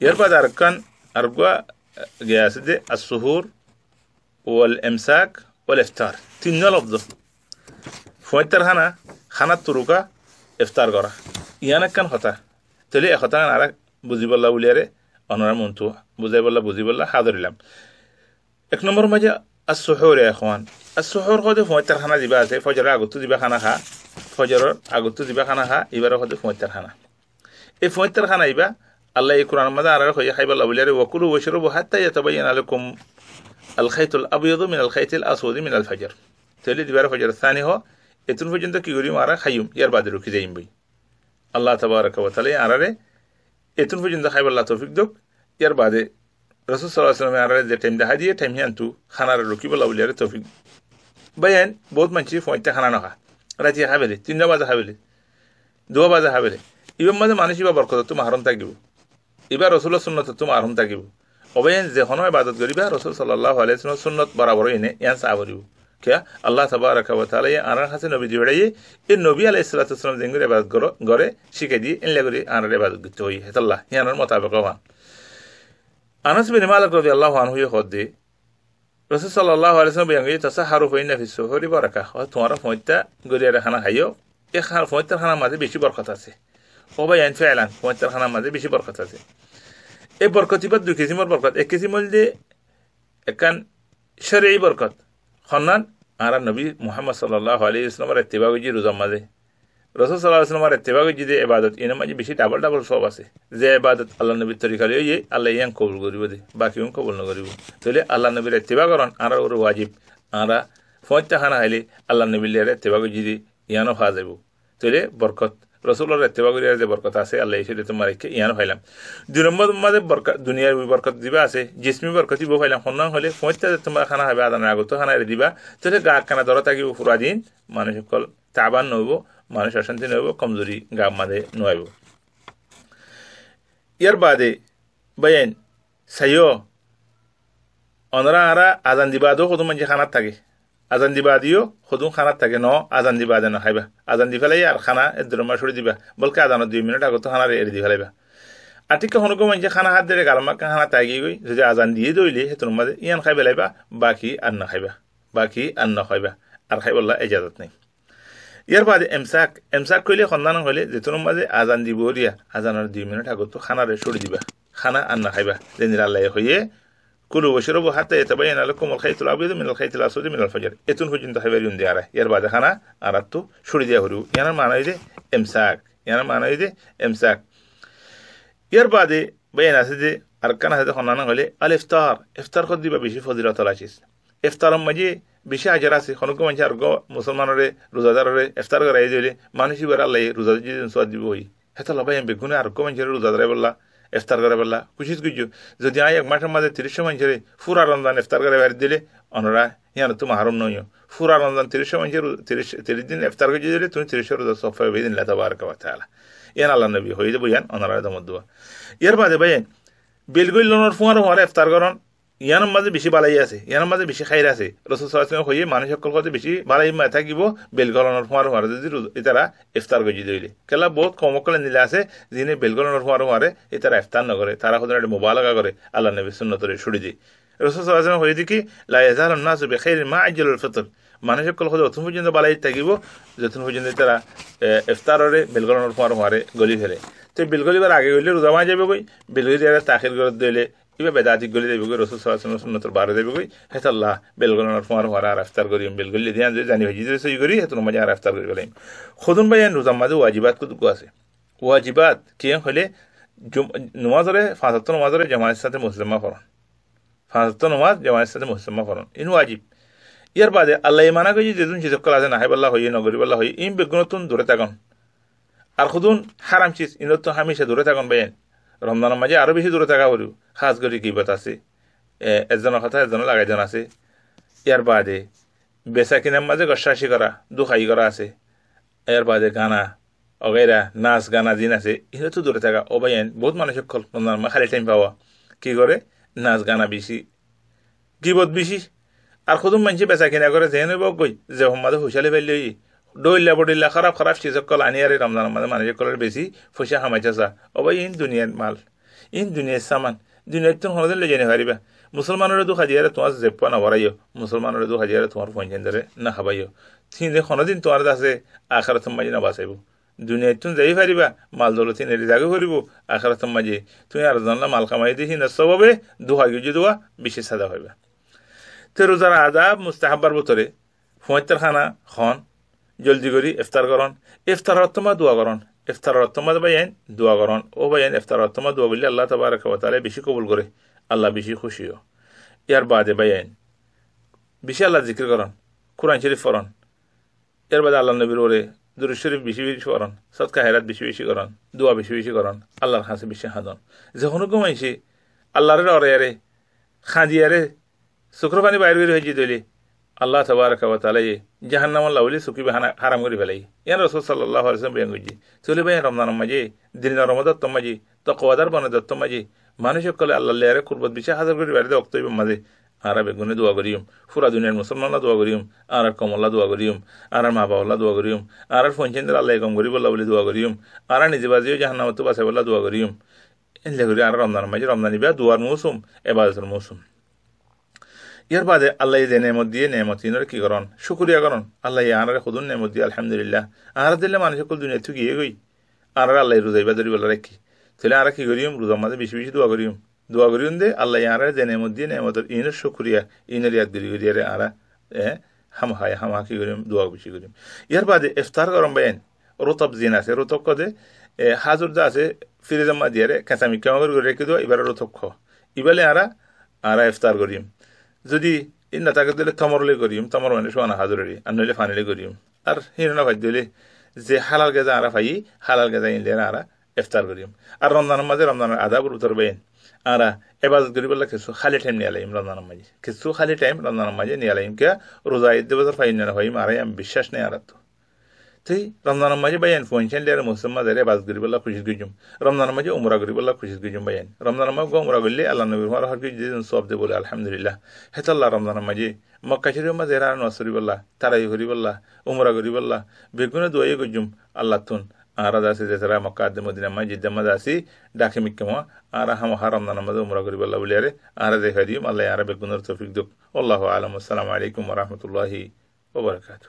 يربط أركان أربعة جاسة السهور والإمساك والإفطار تين نلفظ فوينتر هنا خنا تروكا إفطار غورا يانا كان خطا تلي خطا أنا على بوزي بالله وليارة أنا رام أنتو بوزي بالله بوزي بالله حاضر لام إك نمبر مجا السحور يا إخوان السحور خود فوينتر هنا دي بعثة فجر أقعدتو دي بخنا خا فجر أقعدتو دي بخنا خا إبرة خود فوينتر هنا إف فوينتر هنا إبرة الله القرآن ماذا أرغب يا حيب الأولياء وكلوا وشربوا حتى يتبين لكم الخيط الأبيض من الخيط الأسود من الفجر تولي دبار فجر الثاني هو إتن فجن دك يوري مارا خيوم يربادرو كدين بي الله تبارك وتعالى أرغب إتن فجن دك حيب الله توفيق دك يرباد رسول صلى الله عليه وسلم أرغب دي تيم ده دي تيم هيانتو خانا ركيب الأولياء توفيق بيان بوت منشي فوانتا خانا نخا راتي حبلي تين دو بازا حبلي دو بازا حبلي إبن ماذا معنى شبا بركضتو محرم تاقبو এবার রসুলের সুন্নত তুমি আরম থাকিব অবেন যে সময় বাদত করিবা রসুল সাল্লাহ আলিয়া সুন্নত বরাবর এনে ইয়ান চাহ করিব কিয়া আল্লাহ সাবা রাখা তাহলে আনার কাছে নবী জিবাড়াই এই নবী আলাই সাল্লাহাম জিঙ্গুর এবাদত করো গড়ে শিখে দিয়ে এনলে করে আনার এবাদত করতে হই হেতাল্লাহ ইয়ানোর মোতাবেক হওয়ান আনাস বিন মালিক রবি আল্লাহ আন হুই হদ দে রসুল সাল্লাহ আলিয়াম বিয়াঙ্গি তাসা হারু হই না ফিসু হরি বরাকা তোমার ফোঁতা গড়িয়ারে খানা খাইও এ খানা ফঁইতার খানার মাঝে বেশি বরকত আছে وبيان فعلا وانت الخنا مازي بشي بركة تاتي اي بركة يبدو كسيم البركة اي كسيم اللي كان شرعي بركة خنان আর নবী মোহাম্মদ সাল্লাহ আলী ইসলামের এত্তেবা গজি রোজার মাঝে রসদ সাল্লাহ ইসলামের এত্তেবা গজি যে এবাদত এর মাঝে বেশি ডাবল ডাবল সব আছে যে এবাদত আল্লাহ নবীর তরিকা লিয়ে আল্লাহ ইয়াং কবুল করিব দে বাকি কবুল নকরিব তাহলে আল্লাহ নবীর এত্তেবা করন আর ওর ওয়াজিব আরা ফঞ্চা খানা হাইলে আল্লাহ নবীর এত্তেবা গজি দি ইয়ানো খাওয়া যাব তাহলে বরকত রসুলের এত্তেবা যে বরকত আছে আল্লাহ সেটা তোমার রেখে ইয়ান হইলাম দুই নম্বর মাঝে বরকত দুনিয়ার বরকত দিবা আছে জিসমি বরকত দিব হইলাম সন্না হলে যে তোমার খানা হবে আদানের আগত খানা দিবা তাহলে গা খানা ধরা থাকিব ফুরা দিন মানুষ সকল তাবান নহব মানুষ অশান্তি নহব কমজোরি গা মাঝে নহব ইয়ার বাদে বাইন সাইয় অনরা আরা আজান দিবা দো কত মানুষ খানাত থাকে আজান দিবা দিও সদু খানাত থাকে ন আজান দিবা আজান খাইবা আজান দি ফেলাই আর খানা এদরমা সরি দিবা বলকে আজানত দুই মিনিট আগত খানা এৰি দি ফেলাইবা আটিকা হনুকো মানে খানা হাত দেরে গালমা খানা তাগি গই যদি আজান দিয়ে দইলে হেতর মাজে ইয়ান খাই পেলাইবা বাকী আর না খাইবা বাকি আর না খাইবা আর খাই বললা এজাজত নাই ইয়াৰ বাদে এমচাক এমচাক কৰিলে সন্ধান হলে যেতোর মাজে আজান দিব দিয়া আজানের দুই মিনিট আগত খানাৰে চৰি দিবা খানা আর না খাইবা যেন আল্লাহ হইয়ে كلوا واشربوا حتى يتبين لكم الخيط الأبيض من الخيط الأسود من الفجر إتون هجن تحبيرون ديارة يربا دخانا أردت شوري دي هريو يعني معنى دي إمساك يعني معنى دي إمساك يربا دي بين أسد أركان هذا خنانا غلي الإفطار إفطار خد دي ببشي فضيلة تلاشيس إفطار مجي বেশি হাজার আছে খনকো মানুষ আর মুসলমানরে রোজাদাররে ইফতার করাই দিলে মানুষ এবার আল্লাহ রোজাদার যদি সোয়াদ দিব হই হেতালা ভাই আমি বেগুনে আর মানুষের রোজাদারে বললা এফতার করে বললা খুশিত গুজু যদি আয় এক মাসের মাঝে তিরিশ মানুষের ফুরা রমজান এফতার করে বেড়ে দিলে অনরা ইয়ান তুমি হারুন নয় ফুরা রমজান তিরিশ মানুষের তিরিশ তিরিশ দিন এফতার করে দিলে তুমি তিরিশ রোজা সফা বেয়ে দিন লাতা বার কবা তাহলে ইয়ান আল্লাহ নবী হয়ে যাবো ইয়ান অনরা দমদ এর বাদে ভাই বেলগুই লোনের ফুয়ার হওয়ার এফতার করন ইয়ানোর মাঝে বেশি বালাই আছে ইয়ানোর মাঝে বেশি খাইরা আছে রসুল সাল্লাহ হয়ে মানুষ সকল কথা বেশি বালাই মায় থাকিব বেলগলনের হুঁয়ার হুঁয়ারে যদি ইতারা ইফতার গজি দইলে কেলা বহুত কম অকলে নিলে আছে যিনি বেলগলনের হুঁয়ার হুঁয়ারে ইতারা ইফতার নগরে তারা সদন একটা লগা করে আল্লাহ নবী সুন্নতরে ছুড়ি দিয়ে রসুল সাল্লাহ হয়ে দেখি লাইজাল নাসু বেখাইর মা আজ্জল ফিতর মানুষ সকল কথা অথুন পর্যন্ত বালাই থাকিব যতন পর্যন্ত তারা ইফতাররে বেলগলনের হুঁয়ার হুঁয়ারে গলি ফেলে তো বেলগলিবার আগে গেলে রোজা মাই যাবে কই বেলগলি তারা তাখির করে দিলে কিভাবে দাদি গলি দেবে গই রসুল সাল্লাহ সুন্নতর বারো দেবে গই হেতাল্লাহ বেলগলনার ফুমার হওয়ার আর আফতার করিম বেলগলি দিয়ে যে জানি ভাই যে সই করি হেতু মাঝে আর করি বেলাইম খুদুন ভাই রোজা মাঝে ওয়াজিবাদ কত আছে ওয়াজিবাদ কে হলে নমাজরে ফাঁসাত্তর নমাজরে জামায়াতের সাথে মুসলিমা ফরন ফাঁসাত্তর নমাজ জামায়াতের সাথে মুসলিমা ফরন ইন ওয়াজিব ইয়ার বাদে আল্লাহ ইমানা করি যে দুজন সিজকল আছে বাল্লা হই নগরী বাল্লা হই ইম বেগুনতুন দূরে থাকুন আর খুদুন হারাম চিজ ইনতুন হামিশে দূরে থাকুন বেয়েন ৰমজানৰ মাজে আৰু বেছি দূৰত থকা কৰোঁ সাজ কৰি কি কিবত আছে এজনৰ কথা এজনে লাগাই জনা আছে ইয়াৰ বাদে বেচা কিনাৰ মাজে গছাচি কৰা দুখাই কৰা আছে ইয়াৰ বাদে গানা অগেৰা নাচ গানা যি নাচে ইহঁতো দূৰত থকা অবায়ন বহুত মানুহে খল ৰমজানৰ মাজে খালী টাইম পাৱা কি কৰে নাচ গানা বেছি বট বেছি আৰু সদুম মানুহে বেচা কিনা কৰে যেনে বাৰু গৈ যে সমাজে শৌচালী পাৰিলে ডইল্লা বডিল্লা খারাপ খারাপ কল আনি আর রমজানের মাঝে মানুষের বেশি পয়সা হামাইছে চা অব ইন দুনিয়ার মাল ইন দুনিয়ার সামান দুনিয়ার তো হলে লে জেনে মুসলমানের দু হাজিয়ারে তোমার জেপা না মুসলমানের দু হাজিয়ারে তোমার পঞ্চায়েতরে না খাবাইও তিনে কোনোদিন তোমার দাসে আখার তোমার না বাঁচাইব দুনিয়ায় তুমি যাই পারিবা মাল দৌলতি নেড়ে জাগে ফুরব আখার তোমার তুমি আর জানলা মাল কামাই দিয়েছি না সবাবে দুহাগি যদি দোয়া বিশেষ সাদা হইবা তে রোজার আদাব মুস্তাহাব্বার বোতরে ফুঁয়াত্তর খানা খন জলদি করি ইফতার করন ইফতার তোমা দোয়া করন ইফতারত তোমা বাইন দোয়া করন ও বাইন ইফতার তোমা দোয়া বললে আল্লাহ তাবারক ওয়া তাহলে বেশি কবুল করে আল্লাহ বেশি খুশিও ইয়ার বাদে বাইন বেশি আল্লাহ জিকির করন কোরআন শরীফ করন ইয়ার বাদে আল্লাহ নবীর ওরে দুরুদ শরীফ বেশি বেশি করন সৎকা হেরাত বেশি বেশি করন দোয়া বেশি বেশি করন আল্লাহর কাছে বেশি হাদন যখন ঘুমাইছি আল্লাহরের অরে আরে খাঁদিয়ারে শুক্রবানি বাইরে হয়ে দলি আল্লাহ তাবারক ওয়া তাহলে জাহান নামার লাউলি সুকিবে হারাম করে ফেলাই ইয়ান রসদ সাল্লাহ আলসালাম বেয়ান করছি চলি ভাই রমজান মাঝে দিন রমদত্ত মাঝে তকওয়াদার বনে দত্ত মাঝে মানুষ সকলে আল্লাহ লেয়ারে কুরবত বিশে হাজার করে বাড়িতে দক্ত মাঝে আর বেগুনে দোয়া করিম ফুরা দুনিয়ার মুসলমানরা দোয়া করিম আর আর কমল্লা দোয়া করিম আর আর মা বাবল্লা দোয়া করিম আর আর ফোনচেন্দ্র আল্লাহ কম করি বলা বলে দোয়া করিম আর আর নিজে বাজিও জাহান জাহান্নামত বাসায় বলা দোয়া করিম এনলে করি আর রমজান মাঝে রমজানি বা দোয়ার মৌসুম এবাদতের মৌসুম এর বাদে আল্লাহ যে নেমত দিয়ে নেমত ইনরে কি করন শুক্রিয়া করন আল্লাহ আনারে খুদুন নেমত দিয়ে আলহামদুলিল্লাহ আনারা দিলে মানুষ সকল দুনিয়া থুকিয়ে গই আনারা আল্লাহ রোজাইবা ধরি বলে রাখি তাহলে আর কি করিম রোজার মাঝে বেশি বেশি দোয়া করিম দোয়া করিম দে আল্লাহ আনারে যে নেমত দিয়ে নেমত ইনের শুক্রিয়া ইনের ইয়াদ গিরি গিরিয়া রে আরা হাম হায় হামা কি করিম দোয়া বেশি করিম ইয়ার বাদে ইফতার করম বেন রোতব জিন আছে রোতক কদে হাজুর দা আছে ফিরে জমা দিয়ে রে কাঁচামি কেমন করে রেখে দেওয়া এবার রোতক খ ইবালে আরা আরা ইফতার করিম যদি এই তাকে দিলে তমরলে করিম তমর মানে সোয়ানা হাজরি আর নইলে ফানিলে করিম আর হিরনা ভাই দিলে যে হালাল গেজা আরা ফাই হালাল গেজা ইনলে আরা ইফতার করিম আর রমজানের মাঝে রমজানের আদা উত্তর বেন আরা এবাজত করি বললে কিছু খালি টাইম নিয়ে আলাইম রমজানের মাঝে কিছু খালি টাইম রমজানের মাঝে নিয়ে আলাইম কে রোজা ঈদ দেবতার ফাইন না ফাইম আরাই আমি বিশ্বাস নেই আর তো Ti Ramazanın maji bayan fonction der musim mazere baz gri bala kushit gujum. Ramazanın maji umra gri bala kushit gujum bayan. Ramazanın maji go umra gulli Allah nabi mar har kuj dizin sob de bol alhamdulillah. Het Allah Ramazanın maji Makka shiri ma zera no suri bala taray gri bala umra gri bala beguna duaye gujum Allah tun. Ara dasi desara Makka adde Madina maji dama dasi dakimik kema ara ham haram nana mazi umra gri bala bulere ara dekha diyum Allah ara begunar tofik duk. Allahu alam. Assalamu alaikum wa rahmatullahi wa barakatuh.